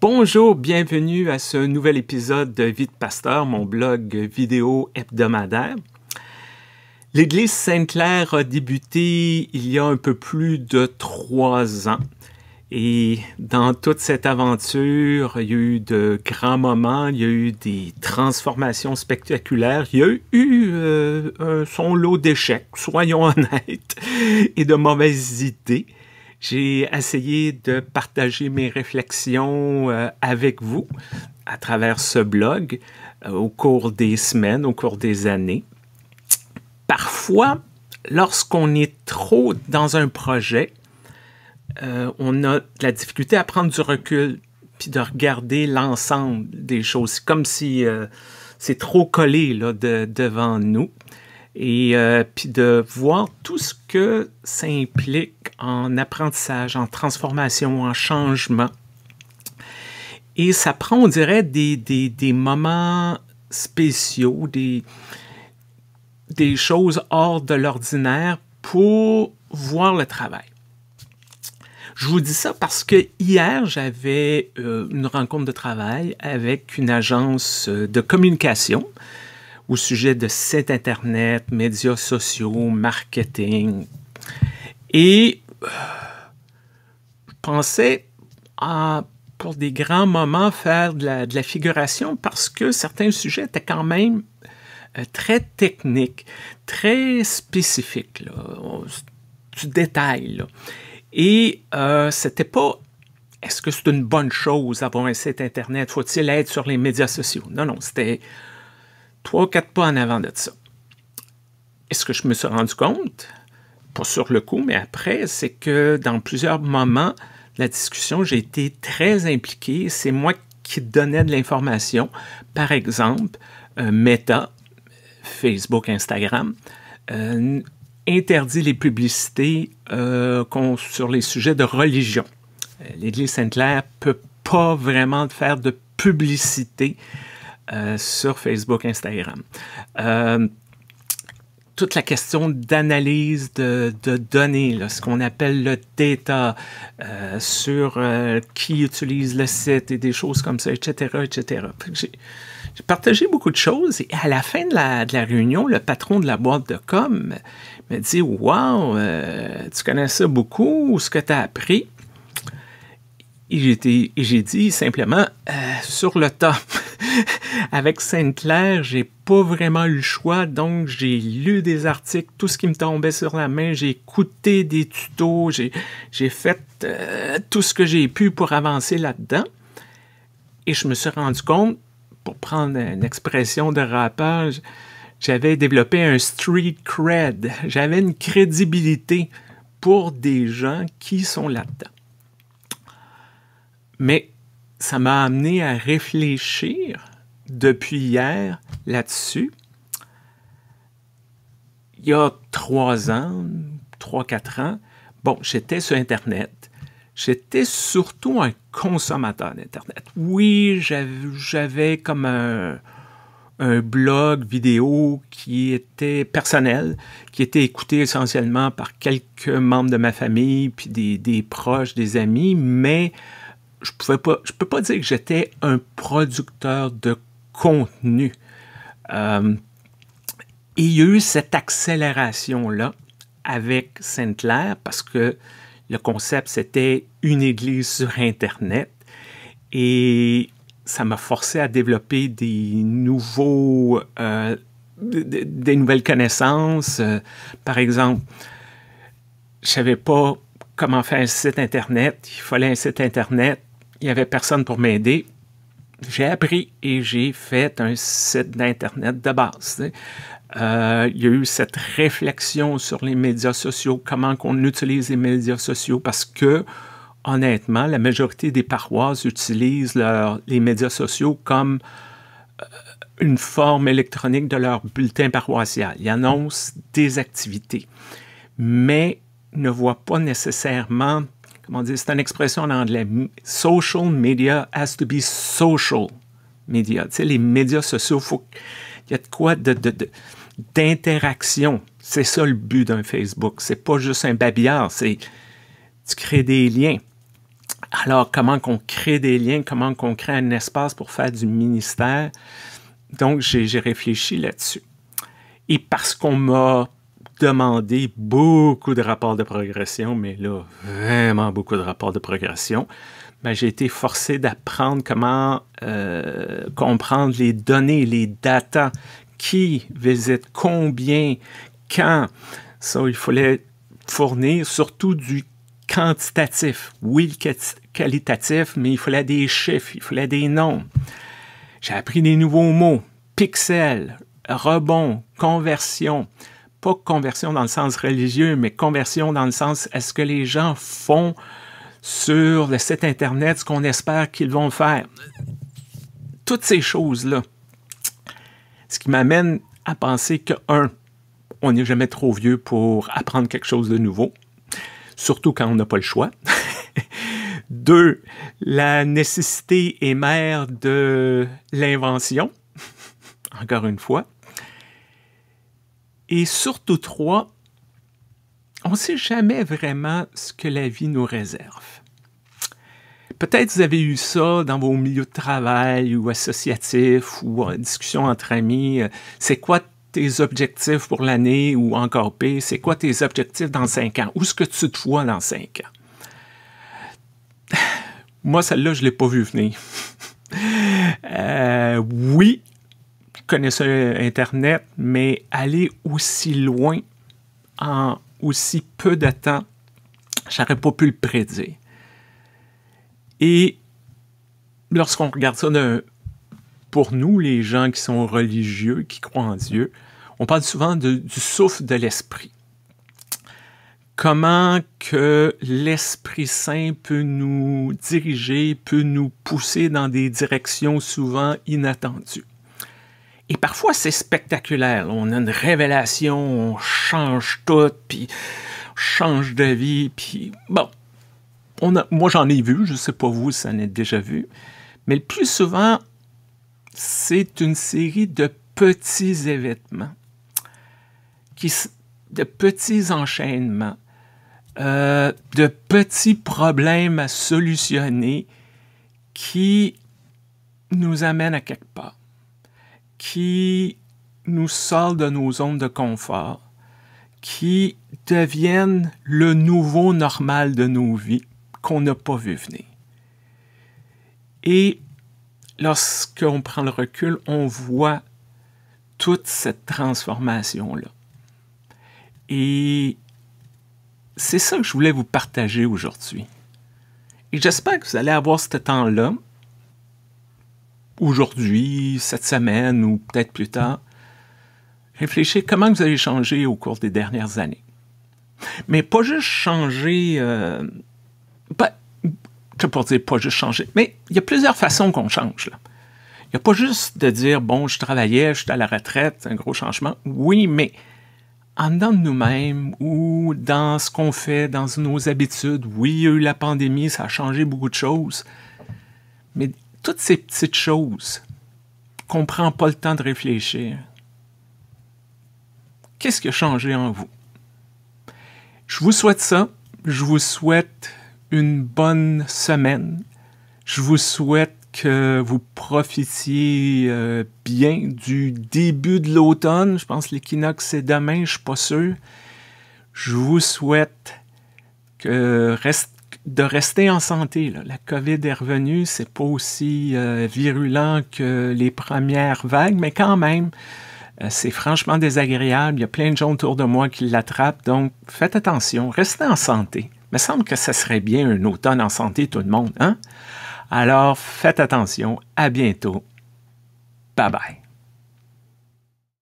Bonjour, bienvenue à ce nouvel épisode de Vite Pasteur, mon blog vidéo hebdomadaire. L'Église Sainte-Claire a débuté il y a un peu plus de trois ans. Et dans toute cette aventure, il y a eu de grands moments, il y a eu des transformations spectaculaires, il y a eu euh, euh, son lot d'échecs, soyons honnêtes, et de mauvaises idées. J'ai essayé de partager mes réflexions euh, avec vous à travers ce blog euh, au cours des semaines, au cours des années. Parfois, lorsqu'on est trop dans un projet, euh, on a de la difficulté à prendre du recul puis de regarder l'ensemble des choses, comme si c'est trop collé là, devant nous et euh, puis de voir tout ce que ça implique en apprentissage, en transformation, en changement. Et ça prend, on dirait, des, des, des moments spéciaux, des, des choses hors de l'ordinaire pour voir le travail. Je vous dis ça parce que hier, j'avais euh, une rencontre de travail avec une agence euh, de communication au sujet de cet Internet, médias sociaux, marketing. Et euh, penser à, pour des grands moments faire de la, figuration parce que certains sujets étaient quand même euh, très techniques, très spécifiques, du détail. Et euh, c'était pas est-ce que c'est une bonne chose d'avoir un site Internet? Faut-il être sur les médias sociaux? Non, non, c'était trois ou quatre pas en avant de ça. est ce que je me suis rendu compte, pas sur le coup, mais après, c'est que dans plusieurs moments de la discussion, j'ai été très impliqué. C'est moi qui donnais de l'information. Par exemple, euh, Meta, Facebook, Instagram, euh, interdit les publicités euh, sur les sujets de religion. L'Église Sainte-Claire peut pas vraiment faire de publicité euh, sur Facebook, Instagram euh, toute la question d'analyse de, données, ce qu'on appelle le data, euh, sur qui utilise le site et des choses comme ça, etc., etc. J'ai, partagé beaucoup de choses et à la fin de la, réunion, le patron de la boîte de com me dit « Wow, tu connais ça beaucoup, ce que tu as appris ?» Et j'ai dit simplement euh, sur le top, Avec Sainte-Claire, j'ai pas vraiment eu le choix, donc j'ai lu des articles, tout ce qui me tombait sur la main, j'ai écouté des tutos, j'ai fait euh, tout ce que j'ai pu pour avancer là-dedans. Et je me suis rendu compte, pour prendre une expression de rappeur, j'avais développé un street cred, j'avais une crédibilité pour des gens qui sont là-dedans. Mais ça m'a amené à réfléchir depuis hier là-dessus. Il y a trois ans, trois, quatre ans, bon, j'étais sur Internet. J'étais surtout un consommateur d'Internet. Oui, j'avais comme un, blog vidéo qui était personnel, qui était écouté essentiellement par quelques membres de ma famille, puis des proches, des amis, mais je pouvais pas, je peux pas dire que j'étais un producteur de contenu. Euh, il y a eu cette accélération-là avec Sainte-Claire parce que le concept, c'était une église sur Internet. Et ça m'a forcé à développer des nouveaux, euh, nouvelles connaissances. Euh, par exemple, je savais pas comment faire un site Internet. Il fallait un site Internet il n'y avait personne pour m'aider. J'ai appris et j'ai fait un site d'Internet de base. Euh, il y a eu cette réflexion sur les médias sociaux, comment qu'on utilise les médias sociaux, parce que honnêtement, la majorité des paroisses utilisent les médias sociaux comme euh, une forme électronique de leur bulletin paroissial. Ils annoncent des activités, mais ne voient pas nécessairement comment c'est une expression en anglais, social media has to be social media. les médias sociaux, il y a de quoi d'interaction. C'est ça le but d'un Facebook. C'est pas juste un babillard, c'est tu crées des liens. Alors, comment qu'on crée des liens, comment qu'on crée un espace pour faire du ministère. Donc, j'ai réfléchi là-dessus. Et parce qu'on m'a Demander beaucoup de rapports de progression, mais là, vraiment beaucoup de rapports de progression. j'ai été forcé d'apprendre comment euh, comprendre les données, les datas, qui visite combien, quand. Ça, il fallait fournir surtout du quantitatif. Oui, le qualitatif, mais il fallait des chiffres, il fallait des noms. J'ai appris des nouveaux mots. Pixels, rebond, conversion pas conversion dans le sens religieux, mais conversion dans le sens est-ce que les gens font sur le site Internet ce qu'on espère qu'ils vont faire. Toutes ces choses-là. Ce qui m'amène à penser que, un, on n'est jamais trop vieux pour apprendre quelque chose de nouveau, surtout quand on n'a pas le choix. Deux, la nécessité est mère de l'invention, encore une fois. Et surtout trois, on ne sait jamais vraiment ce que la vie nous réserve. Peut-être vous avez eu ça dans vos milieux de travail ou associatifs ou en discussion entre amis. Euh, c'est quoi tes objectifs pour l'année ou encore P? c'est quoi tes objectifs dans cinq ans? Où est-ce que tu te vois dans cinq ans? Moi, celle-là, je ne l'ai pas vu venir. Euh, oui, connaissez euh, Internet, mais aller aussi loin en aussi peu de temps, n'aurais pas pu le prédire. Et lorsqu'on regarde ça pour nous, les gens qui sont religieux, qui croient en Dieu, on parle souvent du souffle de l'esprit. Comment que l'Esprit Saint peut nous diriger, peut nous pousser dans des directions souvent inattendues. Et parfois, c'est spectaculaire. On a une révélation, on change tout, puis on change de vie, puis bon. On a, moi, j'en ai vu, je ne sais pas vous si ça en déjà vu, mais le plus souvent, c'est une série de petits événements, qui, de petits enchaînements, euh, de petits problèmes à solutionner qui nous amènent à quelque part qui nous sortent de nos zones de confort, qui deviennent le nouveau normal de nos vies qu'on n'a pas vu venir. Et lorsqu'on prend le recul, on voit toute cette transformation-là. Et c'est ça que je voulais vous partager aujourd'hui. Et j'espère que vous allez avoir ce temps-là aujourd'hui, cette semaine ou peut-être plus tard, réfléchissez comment vous avez changé au cours des dernières années. Mais pas juste changer, euh, Je ben, pour dire pas juste changer, mais il y a plusieurs façons qu'on change. Il n'y a pas juste de dire, bon, je travaillais, je suis à la retraite, un gros changement. Oui, mais en dedans de nous-mêmes ou dans ce qu'on fait, dans nos habitudes, oui, il y a eu la pandémie, ça a changé beaucoup de choses. Mais toutes ces petites choses qu'on ne prend pas le temps de réfléchir, qu'est-ce qui a changé en vous? Je vous souhaite ça. Je vous souhaite une bonne semaine. Je vous souhaite que vous profitiez euh, bien du début de l'automne. Je pense que l'équinoxe c'est demain, je ne suis pas sûr. Je vous souhaite que reste, de rester en santé. La COVID est revenue, c'est pas aussi euh, virulent que les premières vagues, mais quand même, euh, c'est franchement désagréable. Il y a plein de gens autour de moi qui l'attrapent, donc faites attention, restez en santé. Il me semble que ça serait bien un automne en santé, tout le monde, hein? Alors faites attention, à bientôt. Bye bye.